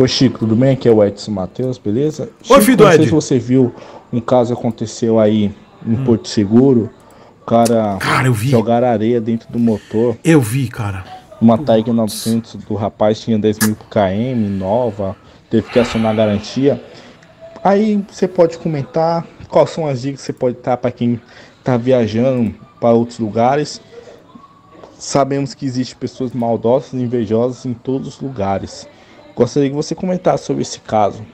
Oi Chico, tudo bem? Aqui é o Edson Matheus, beleza? Chico, Oi, Fido Não sei se você viu um caso aconteceu aí em hum. Porto Seguro. O cara, cara eu vi. Jogar areia dentro do motor. Eu vi, cara. Uma Tiger 900 do rapaz tinha 10 mil km, nova, teve que acionar garantia. Aí você pode comentar quais são as dicas que você pode dar para quem está viajando para outros lugares. Sabemos que existem pessoas maldosas e invejosas em todos os lugares. Gostaria que você comentasse sobre esse caso.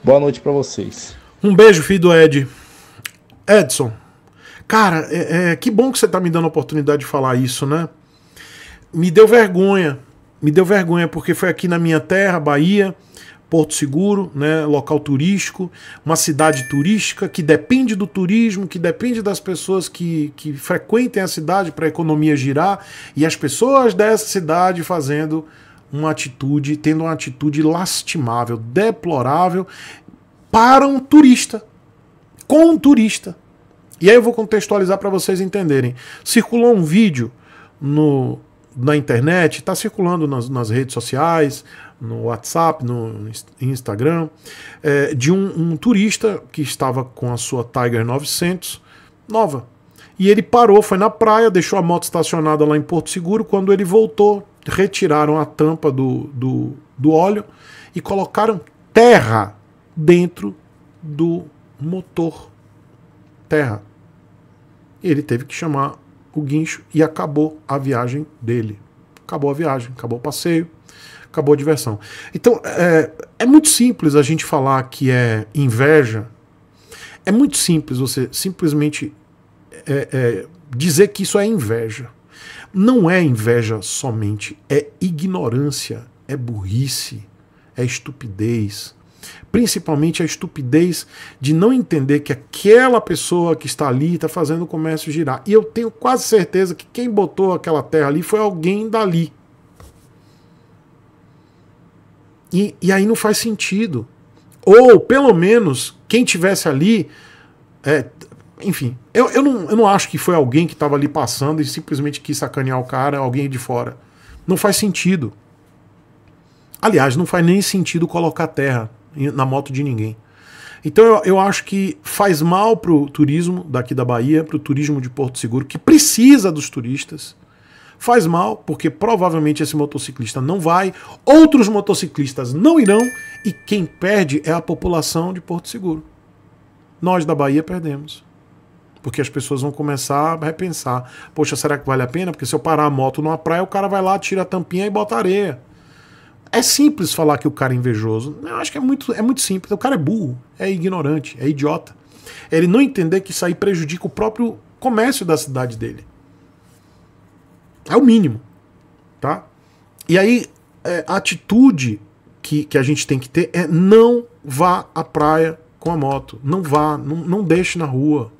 Boa noite para vocês. Um beijo, filho do Ed. Edson, cara, é, é, que bom que você tá me dando a oportunidade de falar isso, né? Me deu vergonha, me deu vergonha porque foi aqui na minha terra, Bahia, Porto Seguro, né, local turístico, uma cidade turística que depende do turismo, que depende das pessoas que, que frequentem a cidade para a economia girar e as pessoas dessa cidade fazendo uma atitude, tendo uma atitude lastimável, deplorável para um turista, com um turista. E aí eu vou contextualizar para vocês entenderem. Circulou um vídeo no, na internet, está circulando nas, nas, redes sociais, no WhatsApp, no Instagram, é, de um, um turista que estava com a sua Tiger 900 nova. E ele parou, foi na praia, deixou a moto estacionada lá em Porto Seguro. Quando ele voltou, retiraram a tampa do, do, do óleo e colocaram terra dentro do motor. Terra. Ele teve que chamar o guincho e acabou a viagem dele. Acabou a viagem, acabou o passeio, acabou a diversão. Então é, é muito simples a gente falar que é inveja. É muito simples você simplesmente é, é, dizer que isso é inveja. Não é inveja somente, é ignorância, é burrice, é estupidez. Principalmente a estupidez de não entender que aquela pessoa que está ali está fazendo o comércio girar. E eu tenho quase certeza que quem botou aquela terra ali foi alguém dali. E, e aí não faz sentido. Ou, pelo menos, quem tivesse ali é, enfim, eu, eu, não, eu não acho que foi alguém que estava ali passando e simplesmente quis sacanear o cara, alguém de fora. Não faz sentido. Aliás, não faz nem sentido colocar terra na moto de ninguém. Então eu, eu acho que faz mal para o turismo daqui da Bahia, para o turismo de Porto Seguro, que precisa dos turistas. Faz mal, porque provavelmente esse motociclista não vai, outros motociclistas não irão, e quem perde é a população de Porto Seguro. Nós da Bahia perdemos. Porque as pessoas vão começar a repensar. Poxa, será que vale a pena? Porque se eu parar a moto numa praia, o cara vai lá, tira a tampinha e bota areia. É simples falar que o cara é invejoso. Eu acho que é muito, é muito simples. O cara é burro, é ignorante, é idiota. Ele não entender que isso aí prejudica o próprio comércio da cidade dele. É o mínimo. Tá? E aí, é, a atitude que, que a gente tem que ter é não vá à praia com a moto. Não vá, não, não deixe na rua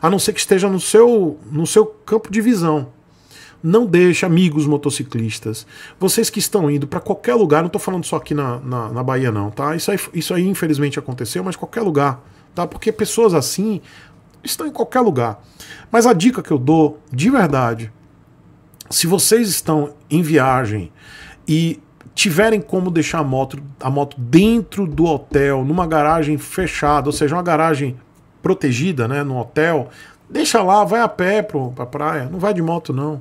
a não ser que esteja no seu, no seu campo de visão. Não deixe, amigos motociclistas, vocês que estão indo para qualquer lugar, não estou falando só aqui na, na, na, Bahia, não, tá? Isso aí, isso aí infelizmente aconteceu, mas qualquer lugar, tá? Porque pessoas assim estão em qualquer lugar. Mas a dica que eu dou, de verdade, se vocês estão em viagem e tiverem como deixar a moto, a moto dentro do hotel, numa garagem fechada, ou seja, uma garagem protegida, né, no hotel, deixa lá, vai a pé pro, pra praia, não vai de moto não.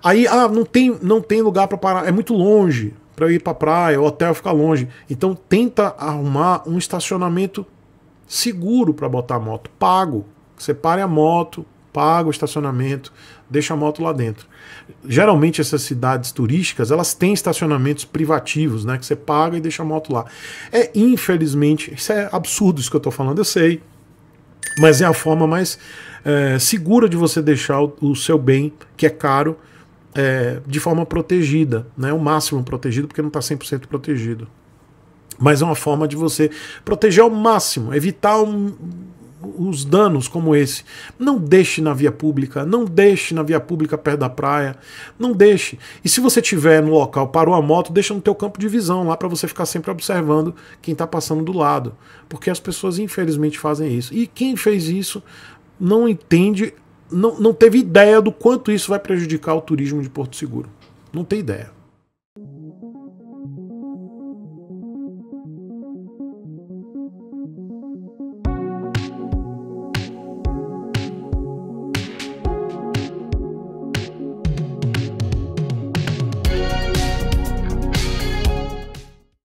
Aí, ah, não tem, não tem lugar para parar, é muito longe para ir pra praia, o hotel fica longe. Então tenta arrumar um estacionamento seguro para botar a moto, pago. Separe a moto, paga o estacionamento, deixa a moto lá dentro. Geralmente essas cidades turísticas, elas têm estacionamentos privativos, né, que você paga e deixa a moto lá. É infelizmente, isso é absurdo isso que eu tô falando, eu sei. Mas é a forma mais é, segura de você deixar o, o, seu bem, que é caro, é, de forma protegida, né? o máximo protegido, porque não está 100% protegido. Mas é uma forma de você proteger ao máximo, evitar um, os danos como esse. Não deixe na via pública, não deixe na via pública perto da praia, não deixe. E se você tiver no local, parou a moto, deixa no teu campo de visão lá para você ficar sempre observando quem está passando do lado, porque as pessoas infelizmente fazem isso. E quem fez isso não entende, não, não teve ideia do quanto isso vai prejudicar o turismo de Porto Seguro. Não tem ideia.